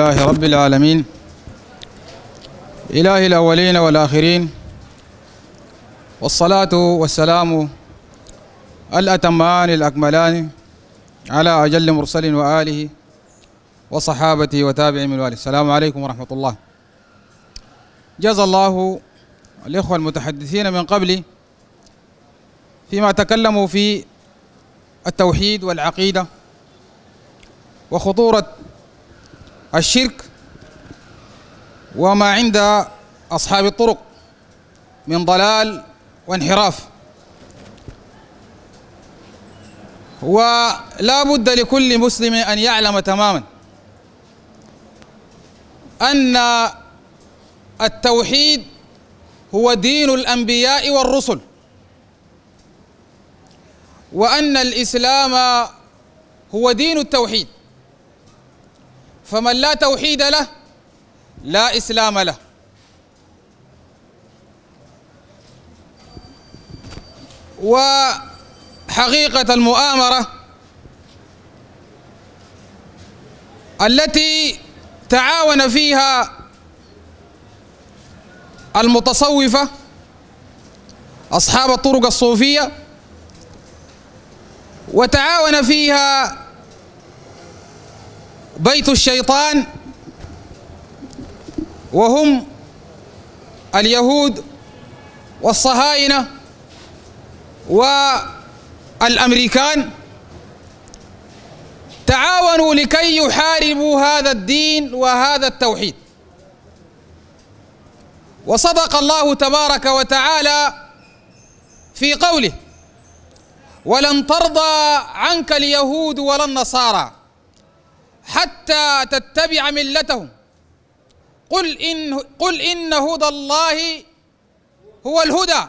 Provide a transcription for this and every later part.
الله رب العالمين إله الأولين والآخرين والصلاة والسلام الأتمان الأكملان على أجل مرسل وآله وصحابته وتابعين من والاه السلام عليكم ورحمة الله جزا الله الإخوة المتحدثين من قبلي فيما تكلموا في التوحيد والعقيدة وخطورة الشرك وما عند أصحاب الطرق من ضلال وانحراف ولا بد لكل مسلم أن يعلم تماما أن التوحيد هو دين الأنبياء والرسل وأن الإسلام هو دين التوحيد فمن لا توحيد له لا إسلام له وحقيقة المؤامرة التي تعاون فيها المتصوفة أصحاب الطرق الصوفية وتعاون فيها بيت الشيطان وهم اليهود والصهاينة والأمريكان تعاونوا لكي يحاربوا هذا الدين وهذا التوحيد وصدق الله تبارك وتعالى في قوله ولن ترضى عنك اليهود ولا النصارى حتى تتبع ملتهم قل إن قل إن هدى الله هو الهدى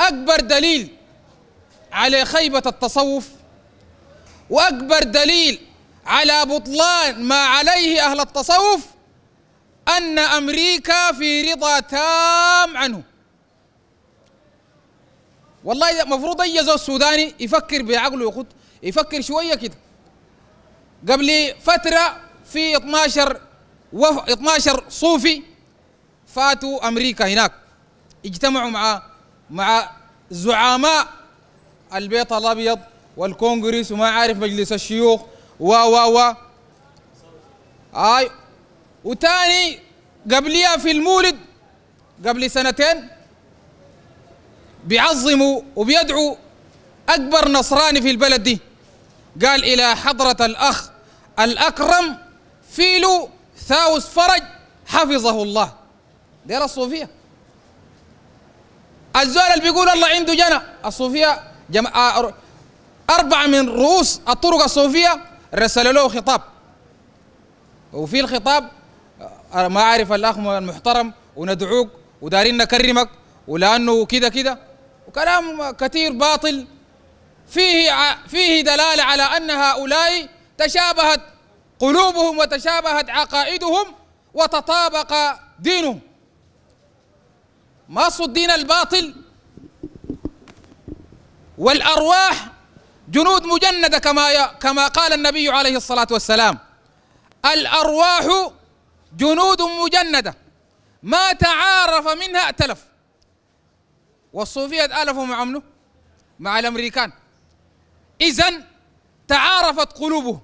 فأكبر دليل على خيبة التصوف وأكبر دليل على بطلان ما عليه أهل التصوف أن أمريكا في رضا تام عنه والله اذا المفروض اي زول سوداني يفكر بعقله يخط يفكر شويه كده قبل فتره في 12 وف 12 صوفي فاتوا امريكا هناك اجتمعوا مع مع زعماء البيت الابيض والكونغرس وما عارف مجلس الشيوخ و و و اي وتاني قبليها في المولد قبل سنتين بيعظموا وبيدعوا أكبر نصراني في البلد دي قال إلى حضرة الأخ الأكرم فيلو ثاوس فرج حفظه الله دير الصوفية الزول اللي بيقول الله عنده جنى الصوفية جم... آه، أربعة من رؤوس الطرق الصوفية رسل له خطاب وفي الخطاب آه، ما أعرف الأخ المحترم وندعوك ودارين نكرمك ولأنه كده كده وكلام كثير باطل فيه فيه دلاله على ان هؤلاء تشابهت قلوبهم وتشابهت عقائدهم وتطابق دينهم ماص الدين الباطل والارواح جنود مجنده كما كما قال النبي عليه الصلاه والسلام الارواح جنود مجنده ما تعارف منها ائتلف والصوفية تآلفوا مع منو؟ مع الأمريكان إذا تعارفت قلوبهم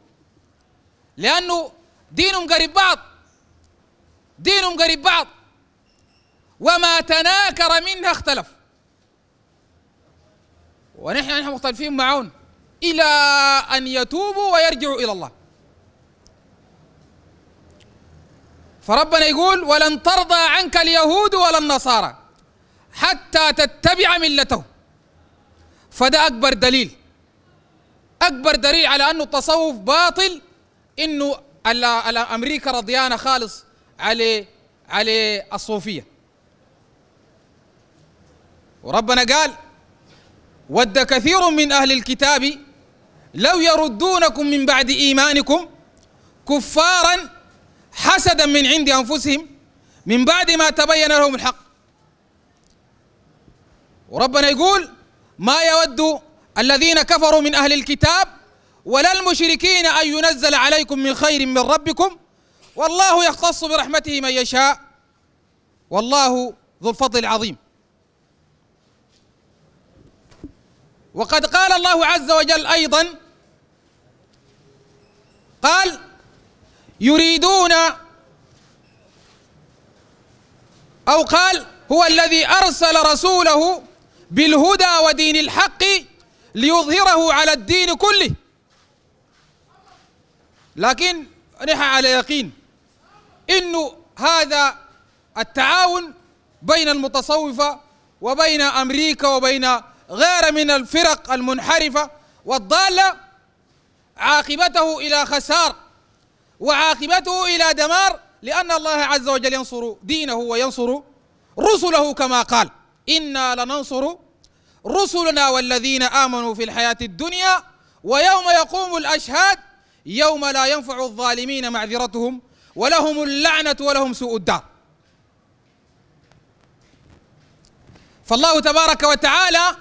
لأنه دينهم قريب بعض دينهم قريب بعض وما تناكر منها اختلف ونحن نحن مختلفين معهم إلى أن يتوبوا ويرجعوا إلى الله فربنا يقول ولن ترضى عنك اليهود ولا النصارى حتى تتبع اتبع ملته فده أكبر دليل أكبر دليل على أنه التصوف باطل أنه أمريكا رضيانة خالص على على الصوفية وربنا قال ود كثير من أهل الكتاب لو يردونكم من بعد إيمانكم كفارا حسدا من عند أنفسهم من بعد ما تبين لهم الحق وربنا يقول ما يود الذين كفروا من أهل الكتاب ولا المشركين أن ينزل عليكم من خير من ربكم والله يختص برحمته من يشاء والله ذو الفضل العظيم وقد قال الله عز وجل أيضا قال يريدون أو قال هو الذي أرسل رسوله بالهدى ودين الحق ليظهره على الدين كله لكن نحن على يقين انه هذا التعاون بين المتصوفه وبين امريكا وبين غير من الفرق المنحرفه والضاله عاقبته الى خسار وعاقبته الى دمار لان الله عز وجل ينصر دينه وينصر رسله كما قال إنا لننصر رسلنا والذين آمنوا في الحياة الدنيا ويوم يقوم الأشهاد يوم لا ينفع الظالمين معذرتهم ولهم اللعنة ولهم سوء الدار فالله تبارك وتعالى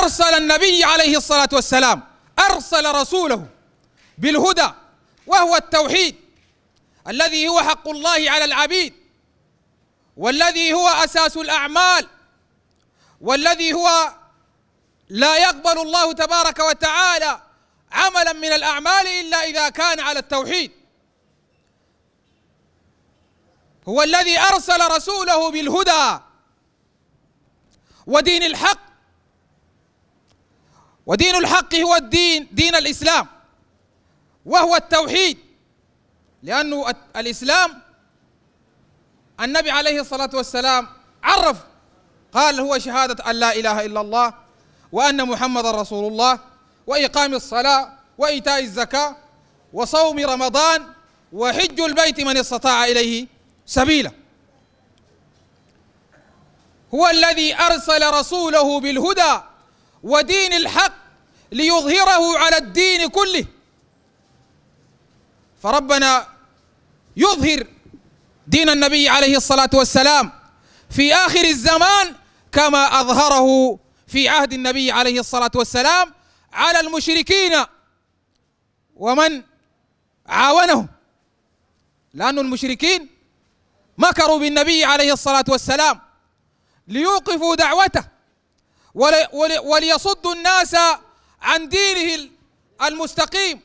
أرسل النبي عليه الصلاة والسلام أرسل رسوله بالهدى وهو التوحيد الذي هو حق الله على العبيد والذي هو اساس الاعمال والذي هو لا يقبل الله تبارك وتعالى عملا من الاعمال الا اذا كان على التوحيد هو الذي ارسل رسوله بالهدى ودين الحق ودين الحق هو الدين دين الاسلام وهو التوحيد لانه الاسلام النبي عليه الصلاة والسلام عرف قال هو شهادة أن لا إله إلا الله وأن محمد رسول الله وإقام الصلاة وإيتاء الزكاة وصوم رمضان وحج البيت من استطاع إليه سبيلا هو الذي أرسل رسوله بالهدى ودين الحق ليظهره على الدين كله فربنا يظهر دين النبي عليه الصلاة والسلام في آخر الزمان كما أظهره في عهد النبي عليه الصلاة والسلام على المشركين ومن عاونهم لأن المشركين مكروا بالنبي عليه الصلاة والسلام ليوقفوا دعوته وليصدوا الناس عن دينه المستقيم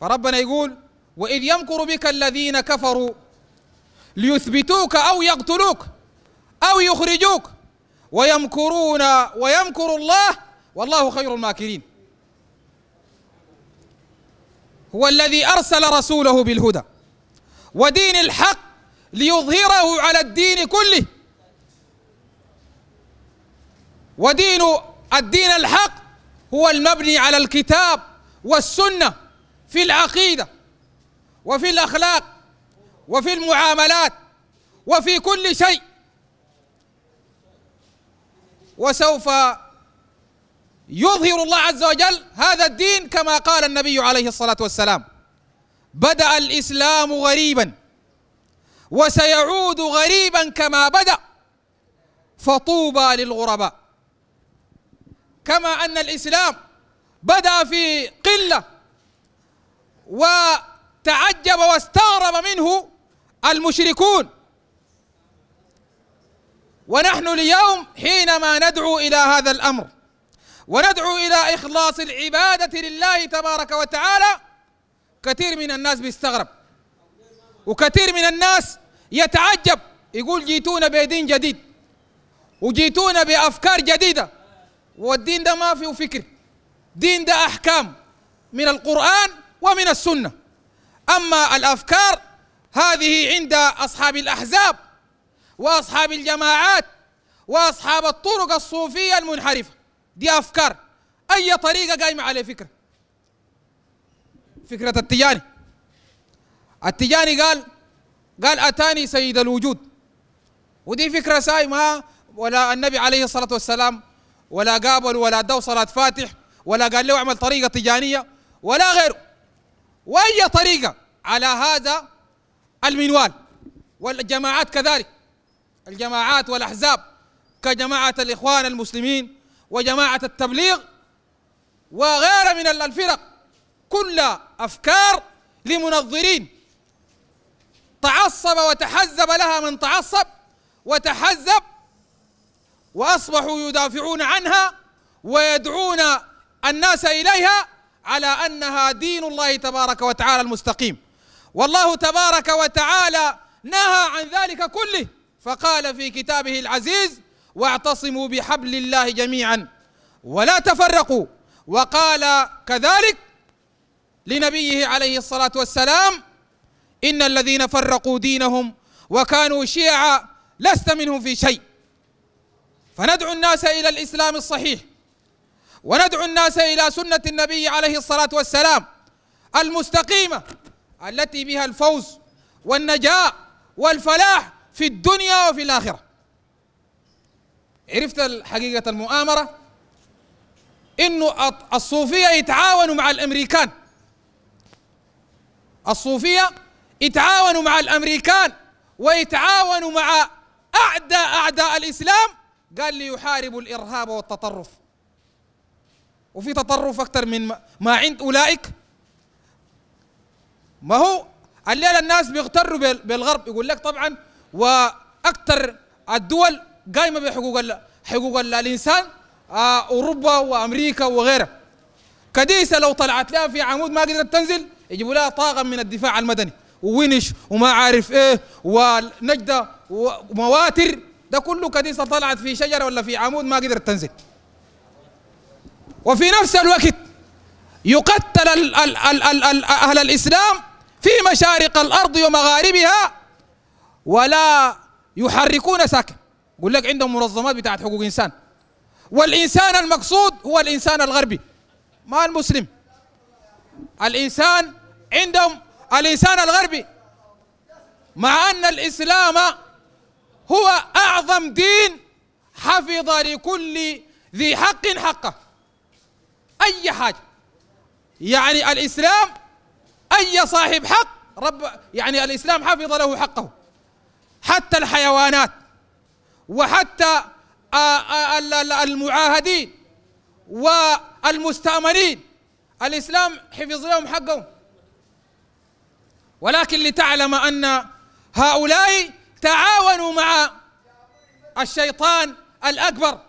فربنا يقول وإذ يمكر بك الذين كفروا ليثبتوك أو يقتلوك أو يخرجوك ويمكرون ويمكر الله والله خير الماكرين هو الذي أرسل رسوله بالهدى ودين الحق ليظهره على الدين كله ودين الدين الحق هو المبني على الكتاب والسنة في العقيدة وفي الأخلاق وفي المعاملات وفي كل شيء وسوف يظهر الله عز وجل هذا الدين كما قال النبي عليه الصلاة والسلام بدأ الإسلام غريبا وسيعود غريبا كما بدأ فطوبى للغرباء كما أن الإسلام بدأ في قلة و تعجب واستغرب منه المشركون ونحن اليوم حينما ندعو الى هذا الامر وندعو الى اخلاص العباده لله تبارك وتعالى كثير من الناس بيستغرب وكثير من الناس يتعجب يقول جيتونا بدين جديد وجيتونا بافكار جديده والدين ده ما فيه فكر دين ده احكام من القران ومن السنه أما الأفكار هذه عند أصحاب الأحزاب وأصحاب الجماعات وأصحاب الطرق الصوفية المنحرفة دي أفكار أي طريقة قايمة على فكرة فكرة التجاني التجاني قال قال أتاني سيد الوجود ودي فكرة سايمة ولا النبي عليه الصلاة والسلام ولا قابل ولا دو صلاة فاتح ولا قال له اعمل طريقة تجانية ولا غيره واي طريقه على هذا المنوال والجماعات كذلك الجماعات والاحزاب كجماعه الاخوان المسلمين وجماعه التبليغ وغير من الفرق كل افكار لمنظرين تعصب وتحزب لها من تعصب وتحزب واصبحوا يدافعون عنها ويدعون الناس اليها على انها دين الله تبارك وتعالى المستقيم والله تبارك وتعالى نهى عن ذلك كله فقال في كتابه العزيز واعتصموا بحبل الله جميعا ولا تفرقوا وقال كذلك لنبيه عليه الصلاه والسلام ان الذين فرقوا دينهم وكانوا شيعا لست منهم في شيء فندعو الناس الى الاسلام الصحيح وندعو الناس الى سنه النبي عليه الصلاه والسلام المستقيمه التي بها الفوز والنجاة والفلاح في الدنيا وفي الاخره عرفت حقيقه المؤامره انه الصوفيه يتعاونوا مع الامريكان الصوفيه يتعاونوا مع الامريكان ويتعاونوا مع اعداء اعداء الاسلام قال ليحاربوا الارهاب والتطرف وفي تطرف اكثر من ما عند اولئك ما هو الليله الناس بيغتروا بالغرب يقول لك طبعا واكثر الدول قايمه بحقوق حقوق الانسان آه، اوروبا وامريكا وغيرها كديسه لو طلعت لها في عمود ما قدرت تنزل يجيبوا لها طاقم من الدفاع المدني وونش وما عارف ايه ونجده ومواتر ده كله كديسه طلعت في شجره ولا في عمود ما قدرت تنزل وفي نفس الوقت يقتل ال ال الـ الـ الـ أهل الإسلام في مشارق الأرض ومغاربها ولا يحركون ساكن يقول لك عندهم منظمات بتاعت حقوق إنسان والإنسان المقصود هو الإنسان الغربي ما المسلم الإنسان عندهم الإنسان الغربي مع أن الإسلام هو أعظم دين حفظ لكل ذي حق حقه اي حاجه يعني الاسلام اي صاحب حق رب يعني الاسلام حفظ له حقه حتى الحيوانات وحتى المعاهدين والمستأمرين الإسلام حفظ لهم حقهم ولكن لتعلم أن هؤلاء تعاونوا مع الشيطان الأكبر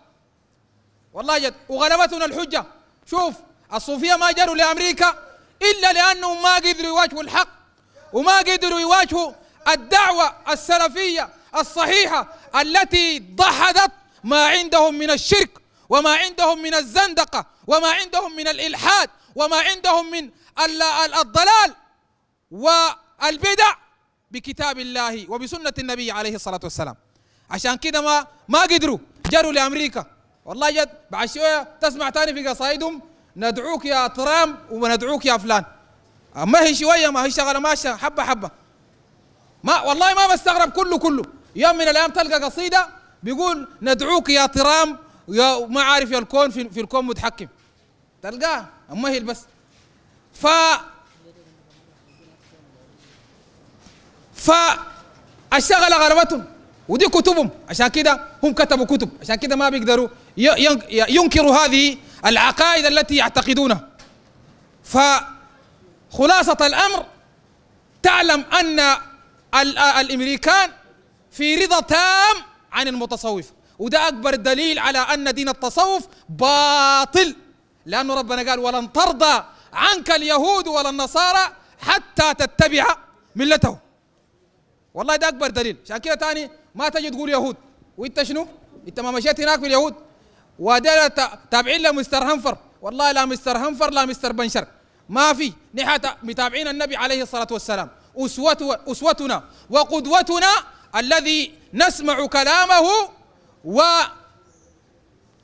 والله جد وغلبتنا الحجة شوف الصوفية ما جروا لأمريكا إلا لأنهم ما قدروا يواجهوا الحق وما قدروا يواجهوا الدعوة السلفية الصحيحة التي ضحدت ما عندهم من الشرك وما عندهم من الزندقة وما عندهم من الإلحاد وما عندهم من الضلال والبدع بكتاب الله وبسنة النبي عليه الصلاة والسلام عشان كده ما ما قدروا جروا لأمريكا والله جد بعد شويه تسمع تاني في قصايدهم ندعوك يا ترام وندعوك يا فلان ما هي شويه ما هي شغله ماشيه حبه حبه ما والله ما بستغرب كله كله يوم من الايام تلقى قصيده بيقول ندعوك يا ترام ويا ما عارف يا الكون في, في الكون متحكم تلقاه اما هي بس ف ف الشغلة غلبتهم ودي كتبهم عشان كده هم كتبوا كتب عشان كده ما بيقدروا ينكر هذه العقائد التي يعتقدونها فخلاصة الأمر تعلم أن الأمريكان في رضا تام عن المتصوف وده أكبر دليل على أن دين التصوف باطل لأن ربنا قال ولن ترضى عنك اليهود ولا النصارى حتى تتبع ملتهم والله ده أكبر دليل عشان كده تاني ما تجي تقول يهود وانت شنو؟ انت ما مشيت هناك باليهود وده تابعين لمستر هنفر والله لا مستر هنفر لا مستر بنشر ما في نحن متابعين النبي عليه الصلاة والسلام أسوة أسوتنا وقدوتنا الذي نسمع كلامه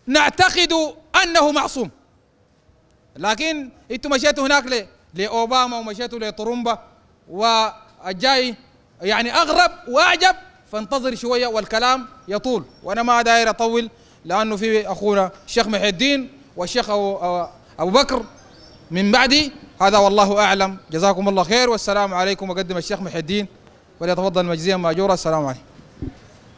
ونعتقد أنه معصوم لكن انتم مشيتوا هناك ليه؟ لأوباما ومشيتوا لترمبا والجاي يعني أغرب وأعجب فانتظر شوية والكلام يطول وأنا ما داير أطول لانه في اخونا الشيخ محي الدين والشيخ ابو ابو بكر من بعدي هذا والله اعلم جزاكم الله خير والسلام عليكم اقدم الشيخ محي الدين وليتفضل مجزيا ماجورا السلام عليكم